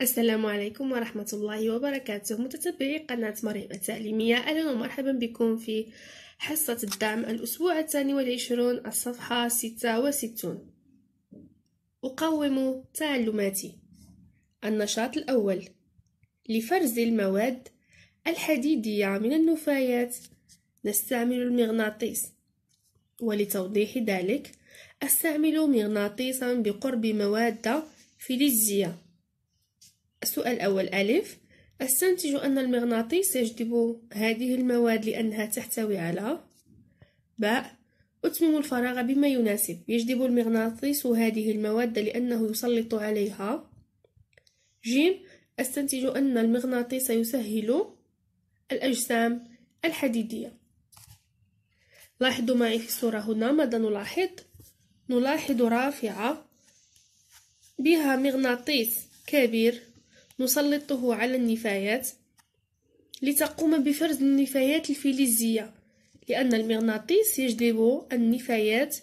السلام عليكم ورحمة الله وبركاته متتبعي قناة مريم التعليمية أهلا ومرحبا بكم في حصة الدعم الأسبوع الثاني والعشرون الصفحة ستة وستون أقوم تعلماتي النشاط الأول لفرز المواد الحديدية من النفايات نستعمل المغناطيس ولتوضيح ذلك أستعمل مغناطيسا بقرب مواد فلزية السؤال الأول ألف أستنتج أن المغناطيس يجذب هذه المواد لأنها تحتوي على باء أتمم الفراغ بما يناسب يجذب المغناطيس هذه المواد لأنه يسلط عليها جيم أستنتج أن المغناطيس يسهل الأجسام الحديدية لاحظوا معي في الصورة هنا ماذا نلاحظ نلاحظ رافعة بها مغناطيس كبير نسلطه على النفايات لتقوم بفرز النفايات الفلزية لأن المغناطيس يجذب النفايات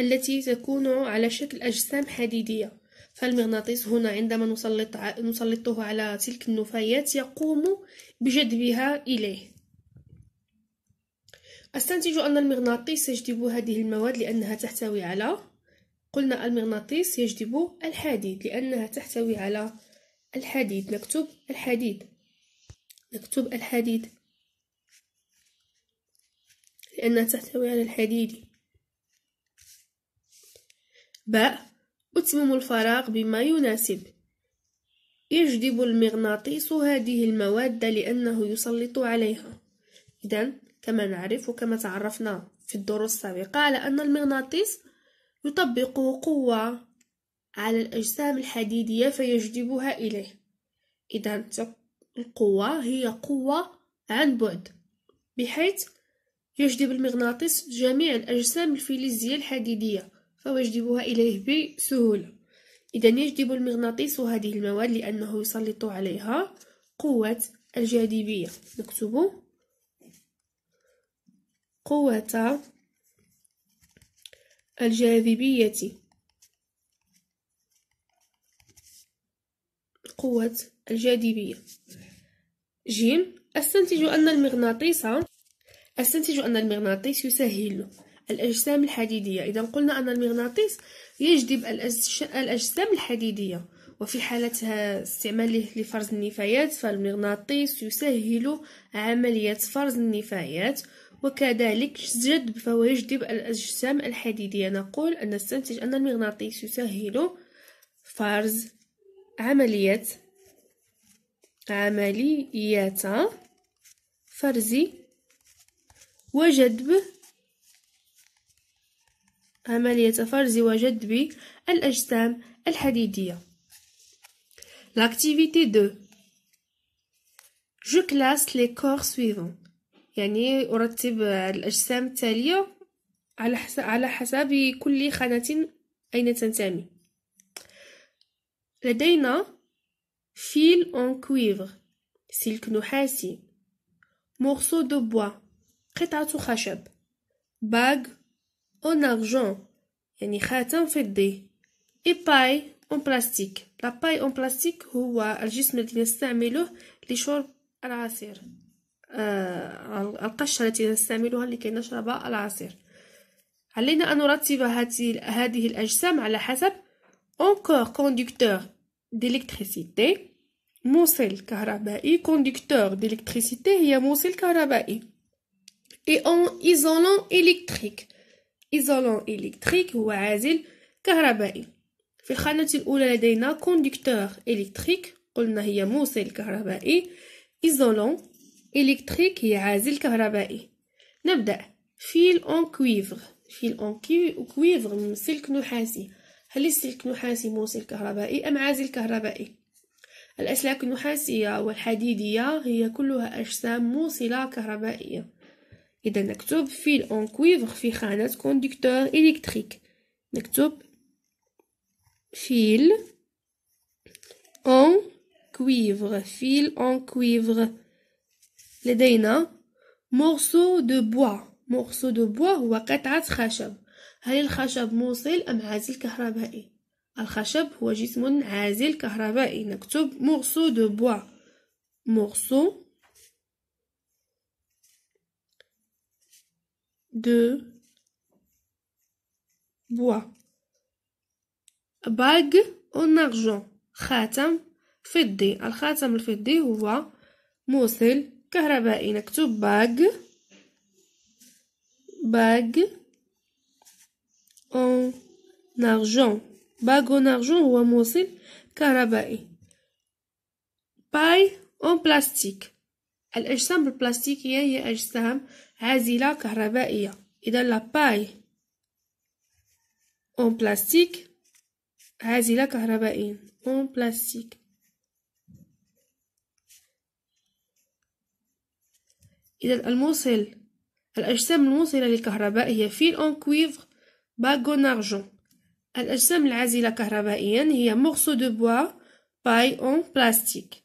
التي تكون على شكل أجسام حديدية فالمغناطيس هنا عندما نسلط نسلطه على تلك النفايات يقوم بجذبها إليه أستنتج أن المغناطيس يجذب هذه المواد لأنها تحتوي على قلنا المغناطيس يجذب الحديد لأنها تحتوي على الحديد نكتب الحديد نكتب الحديد لأنها تحتوي على الحديد باء أتمم الفراغ بما يناسب يجذب المغناطيس هذه المواد لأنه يسلط عليها إذا كما نعرف وكما تعرفنا في الدروس السابقة على أن المغناطيس يطبق قوة على الأجسام الحديدية فيجذبها إليه إذا القوة هي قوة عن بعد بحيث يجذب المغناطيس جميع الأجسام الفلزية الحديدية فيجذبها إليه بسهولة إذا يجذب المغناطيس هذه المواد لأنه يسلط عليها قوة الجاذبية نكتب قوة الجاذبية قوة الجاذبية ج أستنتج أن المغناطيس أستنتج أن المغناطيس يسهل الأجسام الحديدية إذا قلنا أن المغناطيس يجذب الأجسام الحديدية وفي حالة استعماله لفرز النفايات فالمغناطيس يسهل عملية فرز النفايات وكذلك جذب فهو يجذب الأجسام الحديدية نقول أن نستنتج أن المغناطيس يسهل فرز عملية عملية فرز وجذب عملية فرز وجذب الأجسام الحديدية L'activité 2 Je classe les corps suivants يعني أرتب الأجسام التالية على حسب كل خانة أين تنتمي لدينا فيل اون كويفر سلك نحاسي مورسو دو بوا قطعة خشب باغ اون ارجون يعني خاتم فضي اي باي اون بلاستيك لا باي اون بلاستيك هو الجسم الذي نستعمله لشرب العصير آه القشة التي نستعملها لكي نشرب العصير علينا أن نرتب هذه الأجسام على حسب encore conducteur ديليكتريسيتي موصل كهربائي كوندكتور ديليكتريسيتي هي موصل كهربائي اي اون ايزولون الكتريك ايزولون الكتريك هو عازل كهربائي في الخانة الأولى لدينا كوندكتور إلكتريك قلنا هي موصل كهربائي إيزولون إلكتريك هي عازل كهربائي نبدأ فيل أون كويفر فيل أون كويفر من سلك نحاسي هل السلك نحاسي موصل كهربائي أم عازل كهربائي؟ الأسلاك النحاسية والحديدية هي كلها أجسام موصلة كهربائية إذا نكتب فيل أون في خانة كوندكتور إلكتريك نكتب فيل أون كويفر فيل أون كويفر لدينا مورسو دو بوا مورسو دو بوا هو قطعة خشب هل الخشب موصل أم عازل كهربائي الخشب هو جسم عازل كهربائي نكتب مغصو دو بوا مغصو دو بوا باغ اون ارجون خاتم فضي الخاتم الفضي هو موصل كهربائي نكتب باغ باغ en argent bag en argent هو موصل كهربائي باي en بلاستيك الأجسام البلاستيكية هي أجسام عازلة كهربائية إذا لا باي en بلاستيك عازلة كهربائية en بلاستيك إذا الموصل الأجسام الموصلة للكهرباء هي فيل أون كويفر Bagon argent elle assemble l'asie la et un morceau de bois paille en plastique.